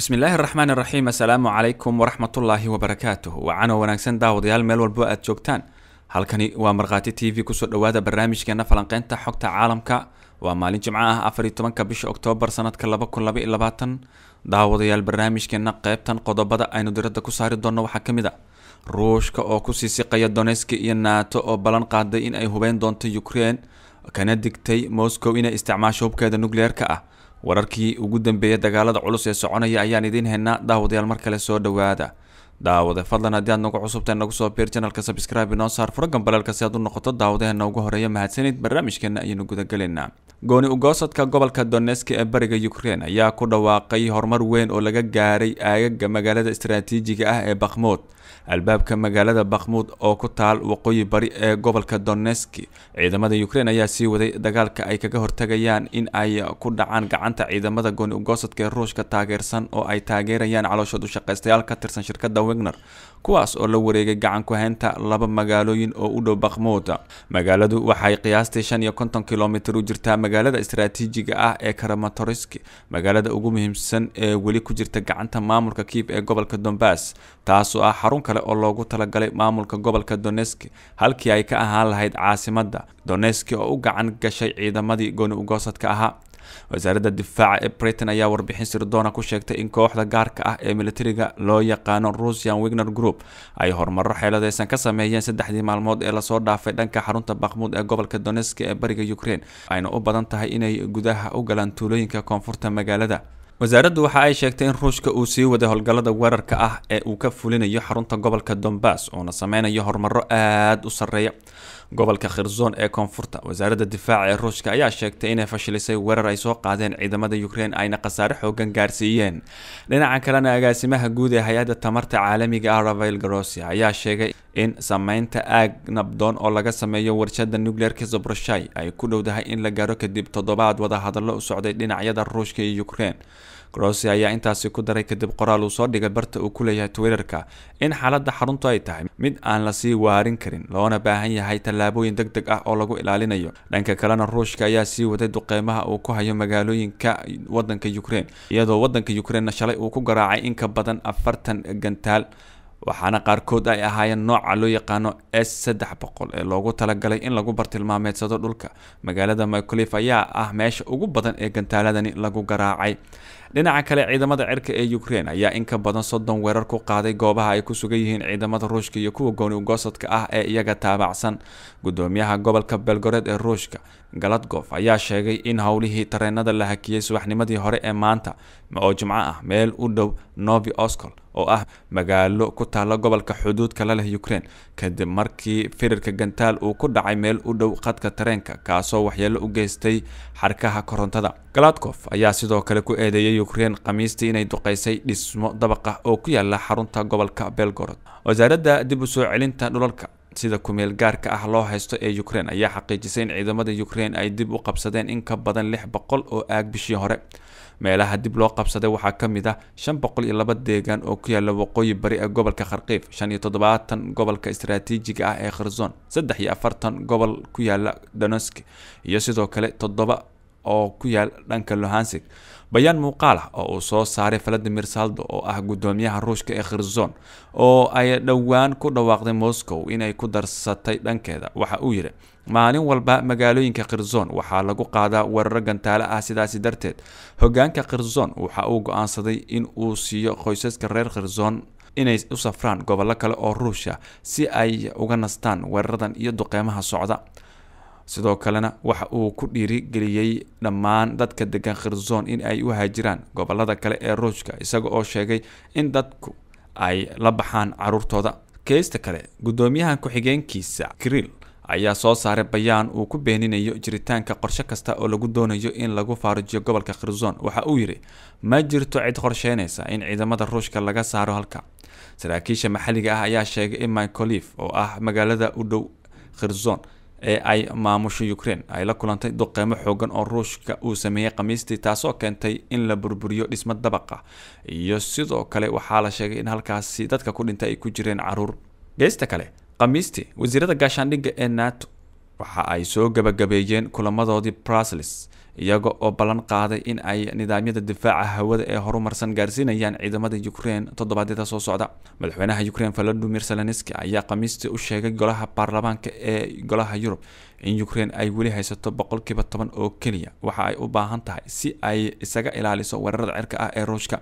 bismillaahi raxmaan raxiim assalaamu calaykum waraxmatullaahi wabarakaatuh wacano wanaagsan daawadayaal meel walbo aad joogtaan halkani waa markhaati t v kusoo dhowaada barnaamijkeena falanqeynta xogta caalamka waa maalin jimco ah afar iyo tobanka bisha oktoobar sanadka laba kun laba iyo labaatan daawadayaal barnaamijkeenna qeybtan qodobada aynu diradda ku saari doonno waxaa ka mid a ah ruushka oo kusii siqaya donetski iyo naato oo ballan qaaday in ay hubeyn doonto ukraine kana digtay moscow inay isticmaasho hubkeeda nukleerka ah wararkii ugu dambeeyay dagaalada culus ee soconaya ayaan idiin haynaa daawadayaal mar kale soo dhowaada daawade fadlan haddii aad nagu cusubtahay nagu soo biir janalka subscribe inoo saar furo gambaleelka si aad u noqoto daawadaheena ugu horeeya mahadsanid barnaamijkeena ayaynu gudagalaynaa gooni ugoodsadka gobolka donetsk ee bariga ukraine ayaa ku dhawaaqay horumar weyn oo laga gaaray aagaga magaalada istaraatiijiga ah ee bakhmuud albaabka magaalada bakhmuud oo ku taal waqooyi bari ee gobolka donetski ciidamada ukraine ayaa sii waday dagaalka ay kaga hortagayaan in ay ku dhacaan gacanta ciidamada gooni ugoosadka ee ruushka taageersan oo ay taageerayaan calooshood ushaqaystayaal ka tirsan shirkadda wegner kuwaas oo la wareegay gacan ku haynta laba magaalooyin oo u dhow bakhmuud magaaladu waxay qiyaastii shan iyo konton kilomitir u jirtaa magaalada istaraatiijiga ah ee karamatoriski magaalada ugu muhiimsan ee weli ku jirta gacanta maamulka kiib ee gobolka dombas taasoo ah xarun kale oo loogu talagalay maamulka gobolka doneski halkii ay ka ahaan lahayd caasimadda doneski oo u gacan gashay ciidamadii gooni ugoosadka ahaa wasaaradda difaaca ee britain ayaa warbixin sirdoona ah ku sheegtay in kooxda gaarka ah ee militariga loo yaqaano russian wigner group ay horumaro xeeladeysan ka sameeyeen saddexdii maalmood ee lasoo dhaafay dhanka xarunta bakhmuud ee gobolka doneska ee bariga ukrain ayna u badan tahay inay gudaha u galaan tuulooyinka koonfurta magaalada wasaaraddu waxa ay sheegtay in ruushka uu sii waday howlgallada weerarka ah ee uu ka fulinayo xarunta gobolka dombas uuna sameynayo horumaro aada u sarreeya gobolka khirson ee koonfurta wasaaradda difaaca ee ruushka ayaa sheegtay inay fashilisay weerar ay soo qaadeen ciidamada ukraine ayna khasaare xoogan gaarsiiyeen dhinaca kalena agaasimaha guud ee hay-adda tamarta caalamiga ah rafael garosia ayaa sheegay in sameynta aag nabdoon oo laga sameeyo warshada nucleerka zabroshay ay ku dhowdahay in la gaaro kadib toddobaad wadahadallo u socday dhinacyada ruushka iyo ukrein grose ayaa intaasi ku daray kadib qoraal uu soo dhigay barta uu ku leeyahay twitterka in xaaladda xaruntu ay tahay mid aan lasii waarin karin loona baahan yahay tallaabooyin deg deg ah oo lagu ilaalinayo dhanka kalena ruushka ayaa sii waday duqeymaha uu ku hayo magaalooyinka wadanka ukrein iyadoo wadanka ukrainena shalay uu ku garaacay in ka badan afartan gantaal waxaana qaarkood ay ahaayeen nooca loo yaqaano s saddex boqol ee loogu talagalay in lagu bartilmaameedsado dhulka magaalada myclif ayaa ah meesha ugu badan ee gantaaladani lagu garaacay dhinaca kale ciidamada cirka ee ukrein ayaa in ka badan soddon weerar ku qaaday goobaha ay ku sugan yihiin ciidamada ruushka iyo kuwa gooni ugosadka ah ee iyaga taabacsan gudoomiyaha gobolka belgored ee ruushka galadgof ayaa sheegay in howlihii tareenada la hakiyey subaxnimadii hore ee maanta oo jimco ah meel u dhow novi oscol oo ah magaalo ku taalla gobolka xuduudka la leh ukraine kadib markii firirka gantaal uu ku dhacay meel u dhow khadka tareenka kaasoo waxyeelo u geystay xarkaha korontada galadgof ayaa sidoo kale ku eedeeyey Ukraine khamiistii inay duqeysay dhismo dabaq ah oo ku yaala xarunta gobolka Belgorod wasaaradda dib u soo celinta dhulalka sida kumeel gaarka ah loo haysto ee Ukraine ayaa xaqiijisay in ciidamada Ukraine ay dib u qabsadeen in ka badan lix boqol oo aag bishii hore meelaha dib loo qabsaday waxaa ka mid ah shan boqol iyo laba deegaan oo ku yaala waqooyi bari ee gobolka kharkiif shan iyo toddobaatan gobolka istaraatiijiga ah ee kharzon saddex iyo afartan gobol ku yaala doneski iyo sidoo kale toddoba oo ku yaal dhanka lohansig bayaan muuqaal ah oo uu soo saaray valadimir saldo oo ah guddoomiyaha ruushka ee khirzon oo ay dhowaan ku dhawaaqday moscow inay ku darsatay dhankeeda waxa uu yidhi maalin walba magaalooyinka khirzon waxaa lagu qaadaa weeraro gantaale ah sidaasi darteed hogaanka khirzon waxa uu go-aansaday in uu siiyo qoysaska reer khirzon inay u safraan gobollo kale oo ruusha si ay uga nastaan weeraradan iyo duqeymaha socda sidoo kalena waxa uu ku dhiirigeliyey dhammaan dadka deggan khirzon in ay u haajiraan gobollada kale ee ruushka isaga oo sheegay in dadku ay la baxaan caruurtooda keysta kale guddoomiyaha ku-xigeenkiisa krill ayaa soo saaray bayaan uu ku beeninayo jiritaanka qorshe kasta oo lagu doonayo in lagu faarujiyo gobolka khirzon waxa uu yidhi ma jirto cid qorsheynaysa in ciidamada ruushka laga saaro halka saraakiisha maxalliga ah ayaa sheegay in micolif oo ah magaalada u dhow khirzon ee ay maamusho ukraine ay la kulantay duqeymo xoogan oo ruushka uu sameeyey khamiistii taasoo keentay in la burburiyo dhismo dabaqa iyo sidoo kale waxaa la sheegay in halkaasi dadka ku dhintay ay ku jireen caruur geesta kale khamiistii wasiirada gaashaandhigga ee nato waxa ay soo gabagabeeyeen kulamadoodii brusseles iyaga oo ballan qaaday in ay nidaamyada difaaca hawada ee horumarsan gaarsiinayaan ciidamada ukraine toddobaadyada soo socda madaxweynaha ukraine valadimir zelenski ayaa khamiistii u sheegay golaha baarlamaanka ee golaha yurub in ukraine ay weli haysato boqolkiiba toban oo keliya waxa ay u baahan tahay si ay isaga ilaaliso weerarada cirka ah ee ruushka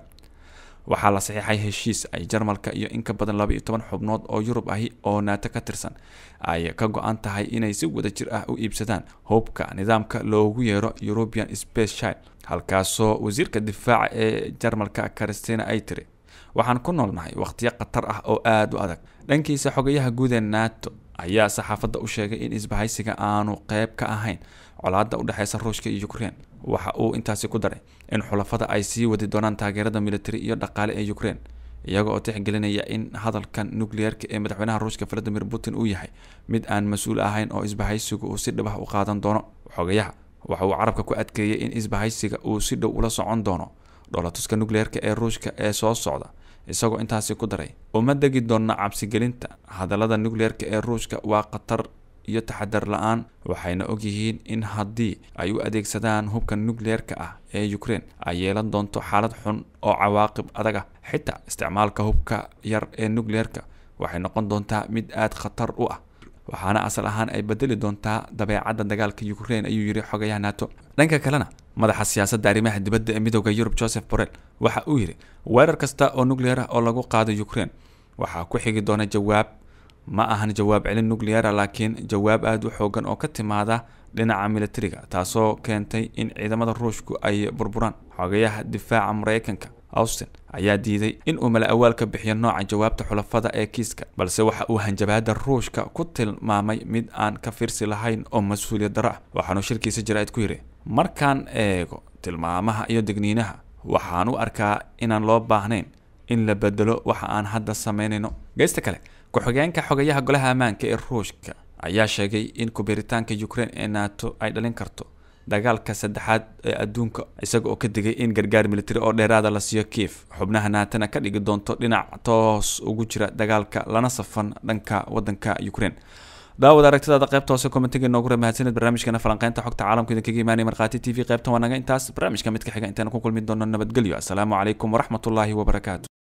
waxaa la saxiixay heshiis ay jarmalka iyo in ka badan laba iyo toban xubnood oo yurub ahi oo naato ka tirsan ay ka go-an tahay inay si wada jir ah u iibsadaan hubka nidaamka loogu yeero european space shile halkaasoo wasiirka difaaca ee jarmalka karistina ay tiri waxaan ku noolnahay wakhtiyo khatar ah oo aada u adag dhankiisa xogayaha guuda naato ayaa saxaafadda u sheegay in isbahaysiga aanu qayb ka ahayn colaadda u dhexeysa ruushka iyo ukrein waxa uu intaasi ku daray in xulafada ay sii wadi doonaan taageerada militari iyo dhaqaale ee ukrein iyaga oo tixgelinaya in hadalkan nukliyeerka ee madaxweynaha ruushka valadimir putin uu yahay mid aan mas-uul ahayn oo isbahaysigu uu si dhibah u qaadan doono xogayaha waxa uu carabka ku adkeeyey in isbahaysiga uu si dhow ula socon doono dhoolatuska nukliyeerka ee ruushka ee soo socda isagoo intaasi ku daray uma degi doonna cabsigelinta hadallada nucleerka ee ruushka waa khatar iyo taxadar la-aan waxayna yihiin in haddii ay u adeegsadaan hubka nucleerka ah ee ukraine ay yeelan doonto xaalad xun oo cawaaqib adag ah xitaa isticmaalka hubka yar ee nucleerka waxay noqon doontaa mid aada khatar u ah waxaana asal ahaan ay bedeli doontaa dabeecadda dagaalka ukraine ayuu yidhi xogayaha nato dhanka kalena madaxa siyaasadda arrimaha dibadda ee midooda yurub joseph borrell waxa uu yidhi weerar kasta oo nucleer ah oo lagu qaado ukraine waxaa ku xigi doona jawaab ma ahan jawaab celin nucleera ah, laakiin jawaab aada u xoogan oo ka timaada dhinaca milatariga taasoo keentay in ciidamada ruushku ay burburaan xogayaha difaaca maraykanka austin ayaa diiday in uu mala awaal ka bixiyo nooca jawaabta xulafada ee kiiska balse waxa uu hanjabaada ruushka ku tilmaamay mid aan ka fiirsi lahayn oo mas-uuliyad daro ah waxaanu shirkiisa jaraa'id ku yidhi markaan eego tilmaamaha iyo digniinaha waxaan u arkaa inaan loo baahnayn in la bedelo waxa aan hadda samaynayno geysta kale ku-xigeenka xogayaha golaha ammaanka ee ruushka ayaa sheegay in ku-biiritaanka ukraine ee naato ay dhalin karto dagaalka saddexaad ee adduunka isaga oo ka digay in gargaar militari oo dheeraada ah la siiyo kiif xubnaha naatana ka dhigi doonto dhinac toos ugu jira dagaalka lana safan dhanka waddanka ukrein daawad aragtidaada qaybta hoose kommentiga inoogu ree mahadsaned barnaamijkana falanqeynta xogta caalamka idinkaga imaanay markhaati t v qaybta waa intaas barnaamijka mid ka xiga intaana ku kulmi doono nabadgelyo assalaamu calaykum waraxmatullaahi wabarakaatu